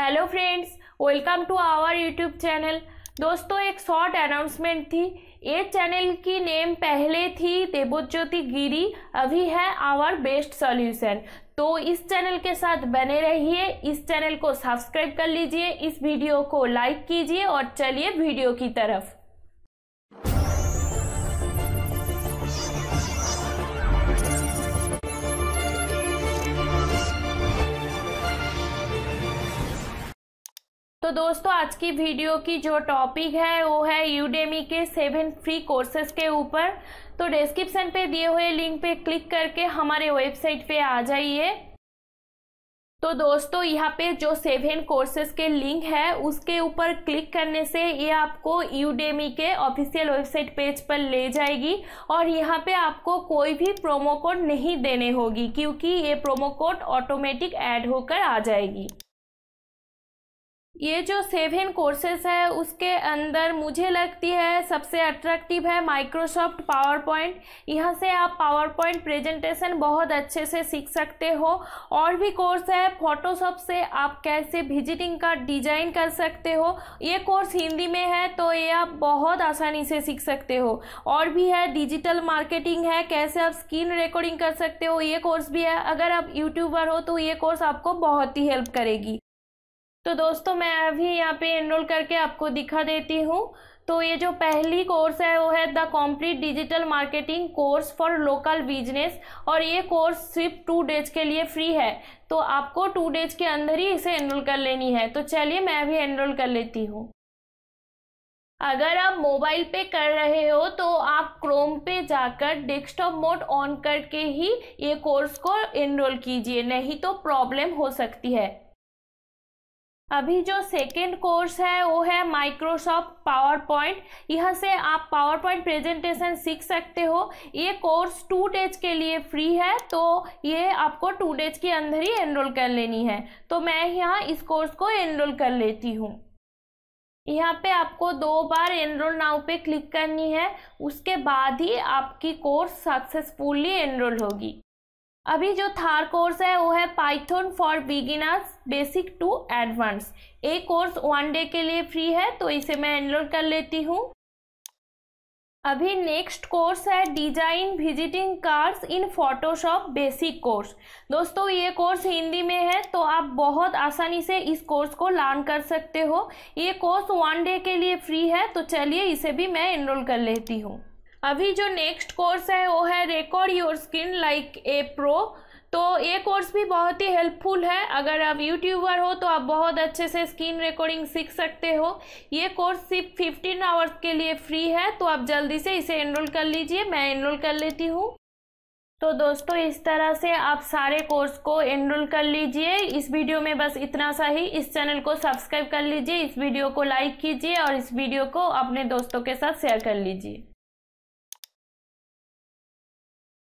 hello friends welcome to our YouTube channel दोस्तों एक short announcement थी ये चैनल की नेम पहले थी देवोज्योति गिरी अभी है आवर बेस्ट सॉल्यूशन तो इस चैनल के साथ बने रहिए इस चैनल को सब्सक्राइब कर लीजिए इस वीडियो को लाइक कीजिए और चलिए वीडियो की तरफ तो दोस्तों आज की वीडियो की जो टॉपिक है वो है यूडेमी के सेवन फ्री कोर्सेज के ऊपर तो डिस्क्रिप्शन पे दिए हुए लिंक पे क्लिक करके हमारे वेबसाइट पे आ जाइए तो दोस्तों यहाँ पे जो सेवन कोर्सेज के लिंक है उसके ऊपर क्लिक करने से ये आपको यूडेमी के ऑफिशियल वेबसाइट पेज पर ले जाएगी और यहाँ पे आपको कोई भी प्रोमो कोड नहीं देने होगी क्योंकि ये प्रोमो कोड ऑटोमेटिक ऐड होकर आ जाएगी ये जो सेवन कोर्सेस है उसके अंदर मुझे लगती है सबसे अट्रैक्टिव है माइक्रोसॉफ्ट पावर पॉइंट यहाँ से आप पावर पॉइंट प्रेजेंटेशन बहुत अच्छे से सीख सकते हो और भी कोर्स है फोटोशॉप से आप कैसे विजिटिंग कार्ड डिजाइन कर सकते हो ये कोर्स हिंदी में है तो ये आप बहुत आसानी से सीख सकते हो और भी है डिजिटल मार्केटिंग है कैसे आप स्क्रीन रिकॉर्डिंग कर सकते हो ये कोर्स भी है अगर आप यूट्यूबर हो तो ये कोर्स आपको बहुत ही हेल्प करेगी तो दोस्तों मैं अभी यहाँ पे एनरोल करके आपको दिखा देती हूँ तो ये जो पहली कोर्स है वो है the complete digital marketing course for local business और ये कोर्स सिर्फ टू डेज के लिए फ्री है तो आपको टू डेज के अंदर ही इसे एनरोल कर लेनी है तो चलिए मैं अभी एनरोल कर लेती हूँ अगर आप मोबाइल पे कर रहे हो तो आप क्रोम पे जाकर डेस्कटॉप मोड ऑन करके ही ये कोर्स को एनरोल कीजिए नहीं तो प्रॉब्लम हो सकती है अभी जो सेकेंड कोर्स है वो है माइक्रोसॉफ्ट पावर पॉइंट यह से आप पावर पॉइंट प्रेजेंटेशन सीख सकते हो ये कोर्स टू डेज के लिए फ्री है तो ये आपको टू डेज के अंदर ही एनरोल कर लेनी है तो मैं यहाँ इस कोर्स को एनरोल कर लेती हूँ यहाँ पे आपको दो बार एनरोल नाउ पे क्लिक करनी है उसके बाद ही आपकी कोर्स सक्सेसफुली एनरोल होगी अभी जो थर्ड कोर्स है वो है Python for beginners basic to advance ये कोर्स वन डे के लिए फ्री है तो इसे मैं एनरोल कर लेती हूँ अभी नेक्स्ट कोर्स है design visiting cards in Photoshop basic course दोस्तों ये कोर्स हिंदी में है तो आप बहुत आसानी से इस कोर्स को लर्न कर सकते हो ये कोर्स वन डे के लिए फ्री है तो चलिए इसे भी मैं एनरोल कर लेती हूँ अभी जो नेक्स्ट कोर्स है वो है record your screen like a pro तो ये कोर्स भी बहुत ही हेल्पफुल है अगर आप यूट्यूबर हो तो आप बहुत अच्छे से स्किन रिकॉर्डिंग सीख सकते हो ये कोर्स सिर्फ फिफ्टीन आवर्स के लिए फ्री है तो आप जल्दी से इसे एनरोल कर लीजिए मैं एनरोल कर लेती हूँ तो दोस्तों इस तरह से आप सारे कोर्स को एनरोल कर लीजिए इस वीडियो में बस इतना सा ही इस चैनल को सब्सक्राइब कर लीजिए इस वीडियो को लाइक कीजिए और इस वीडियो को अपने दोस्तों के साथ शेयर कर लीजिए